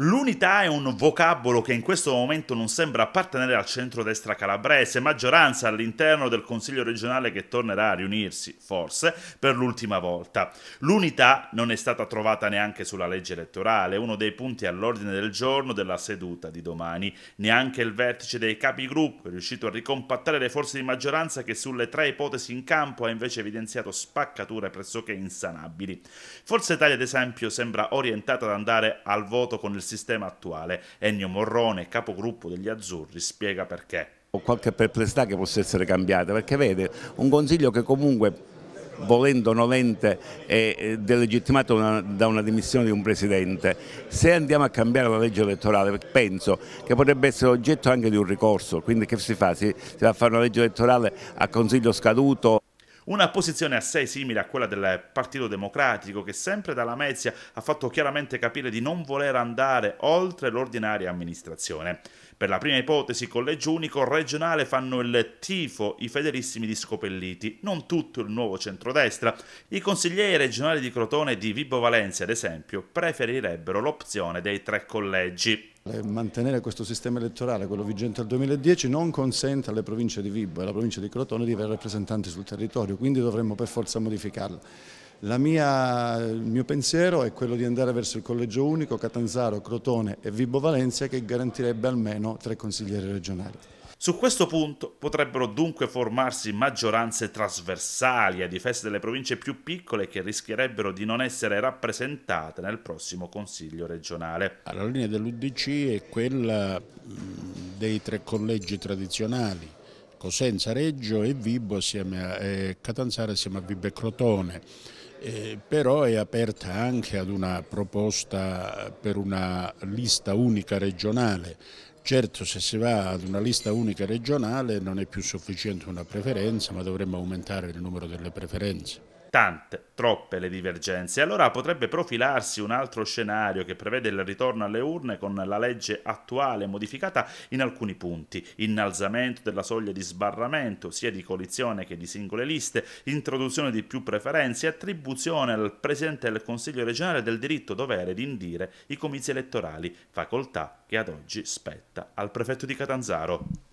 L'unità è un vocabolo che in questo momento non sembra appartenere al centro-destra calabrese, maggioranza all'interno del Consiglio regionale che tornerà a riunirsi, forse, per l'ultima volta. L'unità non è stata trovata neanche sulla legge elettorale, uno dei punti all'ordine del giorno della seduta di domani. Neanche il vertice dei capigruppo è riuscito a ricompattare le forze di maggioranza che sulle tre ipotesi in campo ha invece evidenziato spaccature pressoché insanabili. Forza Italia, ad esempio, sembra orientata ad andare al voto con il sistema attuale. Ennio Morrone, capogruppo degli Azzurri, spiega perché. Ho qualche perplessità che possa essere cambiata, perché vede, un consiglio che comunque volendo o nolente è delegittimato una, da una dimissione di un presidente. Se andiamo a cambiare la legge elettorale penso che potrebbe essere oggetto anche di un ricorso, quindi che si fa? Si, si va a fare una legge elettorale a consiglio scaduto? Una posizione assai simile a quella del Partito Democratico che sempre dalla Mezia ha fatto chiaramente capire di non voler andare oltre l'ordinaria amministrazione. Per la prima ipotesi, collegio unico regionale fanno il tifo i federissimi di Scopelliti, non tutto il nuovo centrodestra. I consiglieri regionali di Crotone e di Vibo Valencia, ad esempio, preferirebbero l'opzione dei tre collegi. Eh, mantenere questo sistema elettorale, quello vigente al 2010, non consente alle province di Vibo e alla provincia di Crotone di avere rappresentanti sul territorio, quindi dovremmo per forza modificarla. Mia, il mio pensiero è quello di andare verso il collegio unico Catanzaro, Crotone e Vibo Valencia che garantirebbe almeno tre consiglieri regionali. Su questo punto potrebbero dunque formarsi maggioranze trasversali a difesa delle province più piccole che rischierebbero di non essere rappresentate nel prossimo Consiglio regionale. La linea dell'Udc è quella dei tre collegi tradizionali, Cosenza, Reggio e Vibo assieme a eh, Catanzaro assieme a Vibo e Crotone. Eh, però è aperta anche ad una proposta per una lista unica regionale Certo se si va ad una lista unica regionale non è più sufficiente una preferenza ma dovremmo aumentare il numero delle preferenze tante, troppe le divergenze. Allora potrebbe profilarsi un altro scenario che prevede il ritorno alle urne con la legge attuale modificata in alcuni punti, innalzamento della soglia di sbarramento sia di coalizione che di singole liste, introduzione di più preferenze, e attribuzione al Presidente del Consiglio regionale del diritto dovere di indire i comizi elettorali, facoltà che ad oggi spetta al prefetto di Catanzaro.